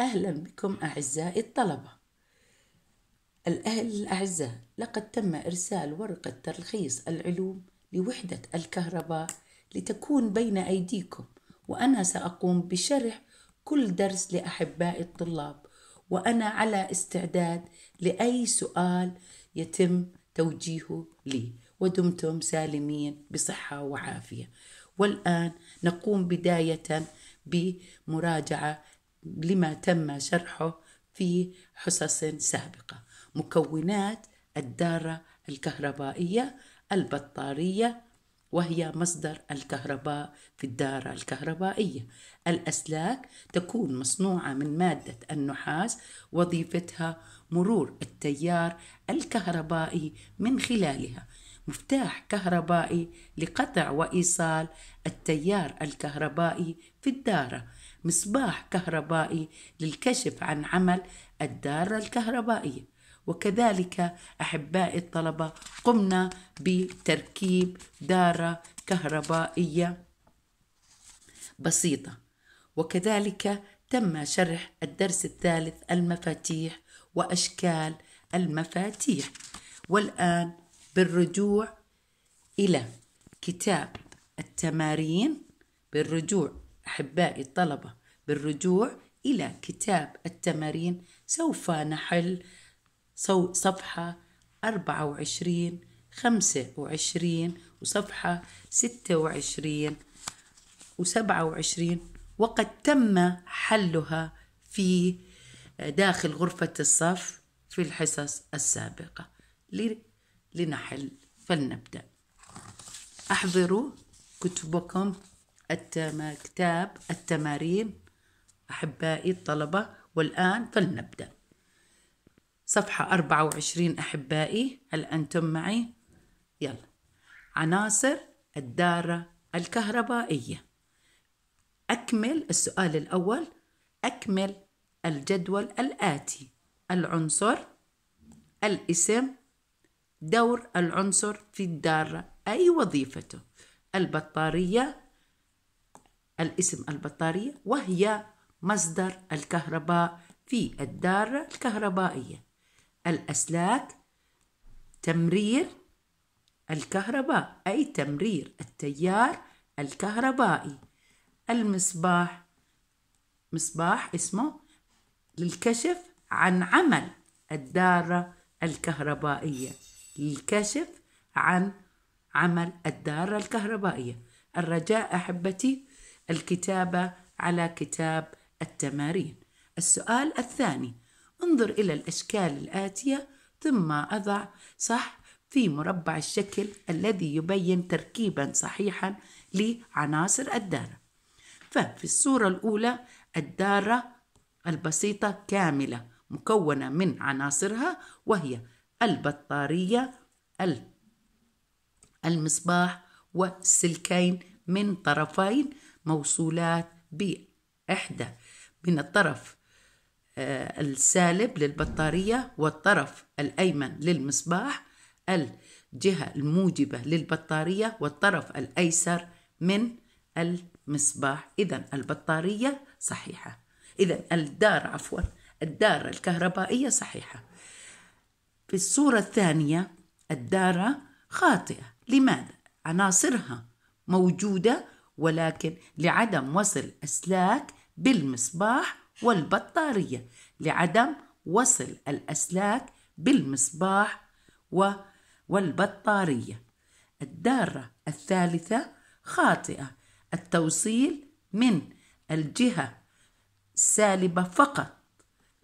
أهلا بكم أعزائي الطلبة الأهل الأعزاء لقد تم إرسال ورقة تلخيص العلوم لوحدة الكهرباء لتكون بين أيديكم وأنا سأقوم بشرح كل درس لأحباء الطلاب وأنا على استعداد لأي سؤال يتم توجيهه لي ودمتم سالمين بصحة وعافية والآن نقوم بداية بمراجعة لما تم شرحه في حصص سابقة مكونات الدارة الكهربائية البطارية وهي مصدر الكهرباء في الدارة الكهربائية الأسلاك تكون مصنوعة من مادة النحاس وظيفتها مرور التيار الكهربائي من خلالها مفتاح كهربائي لقطع وإيصال التيار الكهربائي في الدارة مصباح كهربائي للكشف عن عمل الدارة الكهربائية وكذلك أحبائي الطلبة قمنا بتركيب دارة كهربائية بسيطة وكذلك تم شرح الدرس الثالث المفاتيح وأشكال المفاتيح والآن بالرجوع إلى كتاب التمارين بالرجوع أحبائي الطلبة بالرجوع إلى كتاب التمارين سوف نحل صفحة 24 25 وصفحة 26 و27 وقد تم حلها في داخل غرفة الصف في الحصص السابقة لنحل فلنبدأ أحضروا كتبكم التم... كتاب التمارين أحبائي الطلبة والآن فلنبدأ صفحة 24 أحبائي هل أنتم معي؟ يلا عناصر الدارة الكهربائية أكمل السؤال الأول أكمل الجدول الآتي العنصر الاسم دور العنصر في الدارة أي وظيفته البطارية الاسم البطارية وهي مصدر الكهرباء في الدارة الكهربائية الأسلاك تمرير الكهرباء أي تمرير التيار الكهربائي المصباح مصباح اسمه للكشف عن عمل الدارة الكهربائية للكشف عن عمل الدارة الكهربائية الرجاء أحبتي الكتابة على كتاب التمارين السؤال الثاني انظر إلى الأشكال الآتية ثم أضع صح في مربع الشكل الذي يبين تركيبا صحيحا لعناصر الدارة ففي الصورة الأولى الدارة البسيطة كاملة مكونة من عناصرها وهي البطارية المصباح والسلكين من طرفين موصولات بإحدى من الطرف آه، السالب للبطارية والطرف الأيمن للمصباح الجهة الموجبة للبطارية والطرف الأيسر من المصباح إذا البطارية صحيحة إذا الدار عفوا الدار الكهربائية صحيحة في الصورة الثانية الدارة خاطئة لماذا؟ عناصرها موجودة ولكن لعدم وصل أسلاك بالمصباح والبطارية لعدم وصل الأسلاك بالمصباح و والبطارية الدارة الثالثة خاطئة التوصيل من الجهة السالبة فقط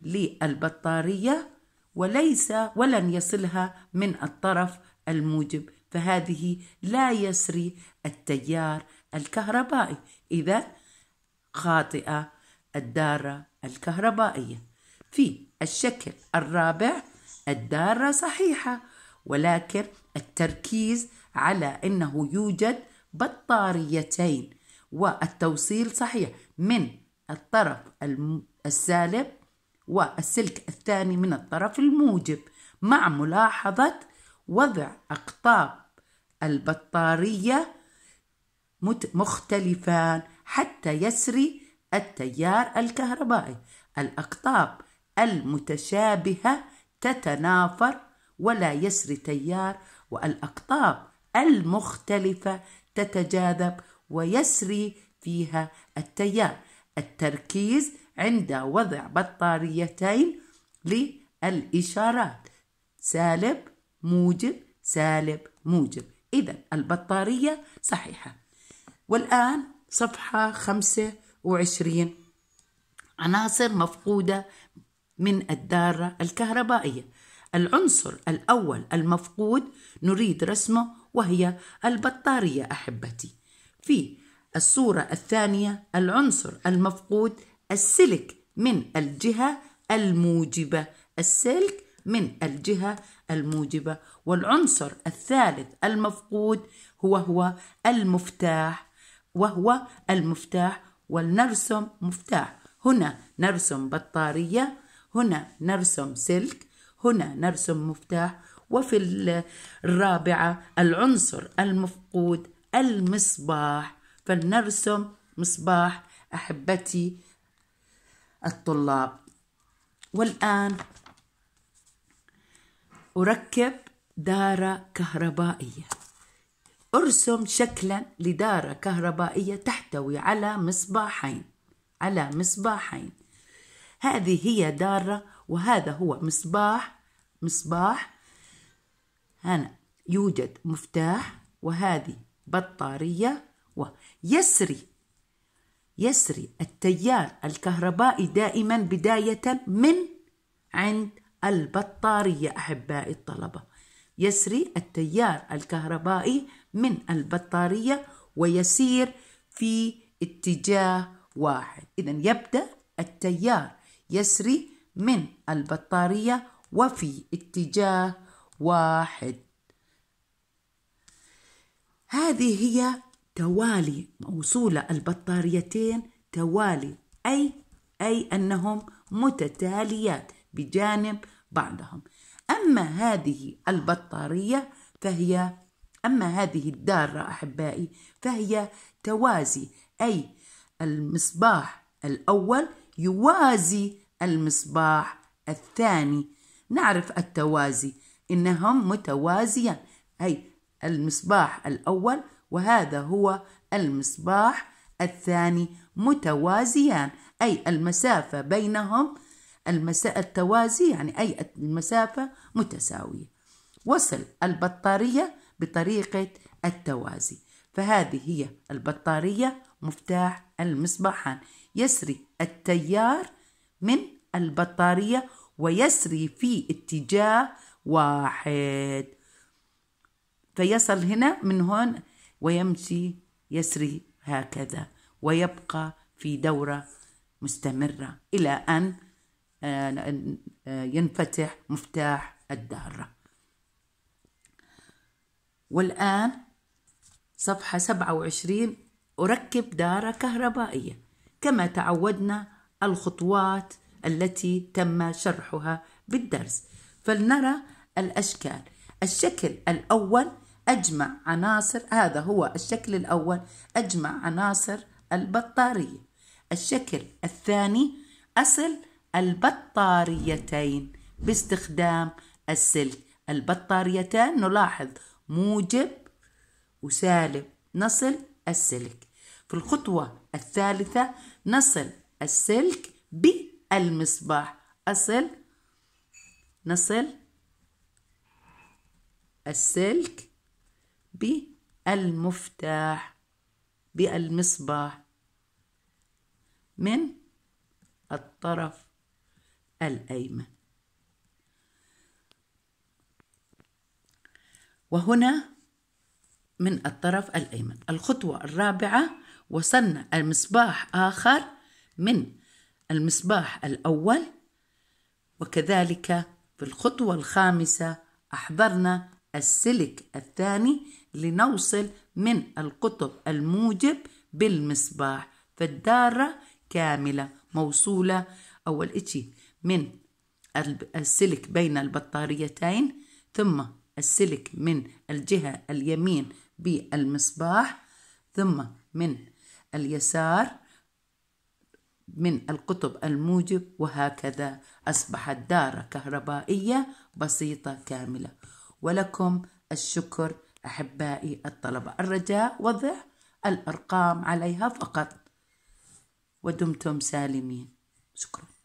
للبطارية وليس ولن يصلها من الطرف الموجب فهذه لا يسري التيار الكهربائي إذا خاطئة الدارة الكهربائية في الشكل الرابع الدارة صحيحة ولكن التركيز على أنه يوجد بطاريتين والتوصيل صحيح من الطرف السالب والسلك الثاني من الطرف الموجب مع ملاحظة وضع أقطاب البطارية مختلفان حتى يسري التيار الكهربائي الأقطاب المتشابهة تتنافر ولا يسري تيار والأقطاب المختلفة تتجاذب ويسري فيها التيار التركيز عند وضع بطاريتين للإشارات سالب موجب سالب موجب إذا البطارية صحيحة والآن صفحة 25 عناصر مفقودة من الدارة الكهربائية العنصر الأول المفقود نريد رسمه وهي البطارية أحبتي في الصورة الثانية العنصر المفقود السلك من الجهة الموجبة السلك من الجهة الموجبة والعنصر الثالث المفقود هو هو المفتاح وهو المفتاح ولنرسم مفتاح هنا نرسم بطارية هنا نرسم سلك هنا نرسم مفتاح وفي الرابعة العنصر المفقود المصباح فلنرسم مصباح أحبتي الطلاب والآن أركب دارة كهربائية ارسم شكلا لدارة كهربائية تحتوي على مصباحين على مصباحين هذه هي دارة وهذا هو مصباح مصباح هنا يوجد مفتاح وهذه بطارية ويسري يسري التيار الكهربائي دائما بداية من عند البطارية أحبائي الطلبة يسري التيار الكهربائي من البطارية ويسير في اتجاه واحد إذا يبدأ التيار يسري من البطارية وفي اتجاه واحد هذه هي توالي موصولة البطاريتين توالي أي أي أنهم متتاليات بجانب بعضهم أما هذه البطارية فهي أما هذه الدارة أحبائي فهي توازي أي المصباح الأول يوازي المصباح الثاني نعرف التوازي إنهم متوازيان أي المصباح الأول وهذا هو المصباح الثاني متوازيان أي المسافة بينهم المساء التوازي يعني أي المسافة متساوية وصل البطارية بطريقة التوازي فهذه هي البطارية مفتاح المصباحان يسري التيار من البطارية ويسري في اتجاه واحد فيصل هنا من هون ويمشي يسري هكذا ويبقى في دوره مستمره الى ان آه، آه، ينفتح مفتاح الدارة والآن صفحة 27 أركب دارة كهربائية كما تعودنا الخطوات التي تم شرحها بالدرس فلنرى الأشكال الشكل الأول أجمع عناصر هذا هو الشكل الأول أجمع عناصر البطارية الشكل الثاني أصل البطاريتين باستخدام السلك البطاريتان نلاحظ موجب وسالب نصل السلك في الخطوة الثالثة نصل السلك بالمصباح أصل نصل السلك بالمفتاح بالمصباح من الطرف الأيمن وهنا من الطرف الأيمن الخطوة الرابعة وصلنا المصباح آخر من المصباح الأول وكذلك في الخطوة الخامسة أحضرنا السلك الثاني لنوصل من القطب الموجب بالمصباح فالدارة كاملة موصولة أول إشي من السلك بين البطاريتين ثم السلك من الجهة اليمين بالمصباح ثم من اليسار من القطب الموجب وهكذا أصبحت دارة كهربائية بسيطة كاملة ولكم الشكر أحبائي الطلبة الرجاء وضع الأرقام عليها فقط ودمتم سالمين شكرا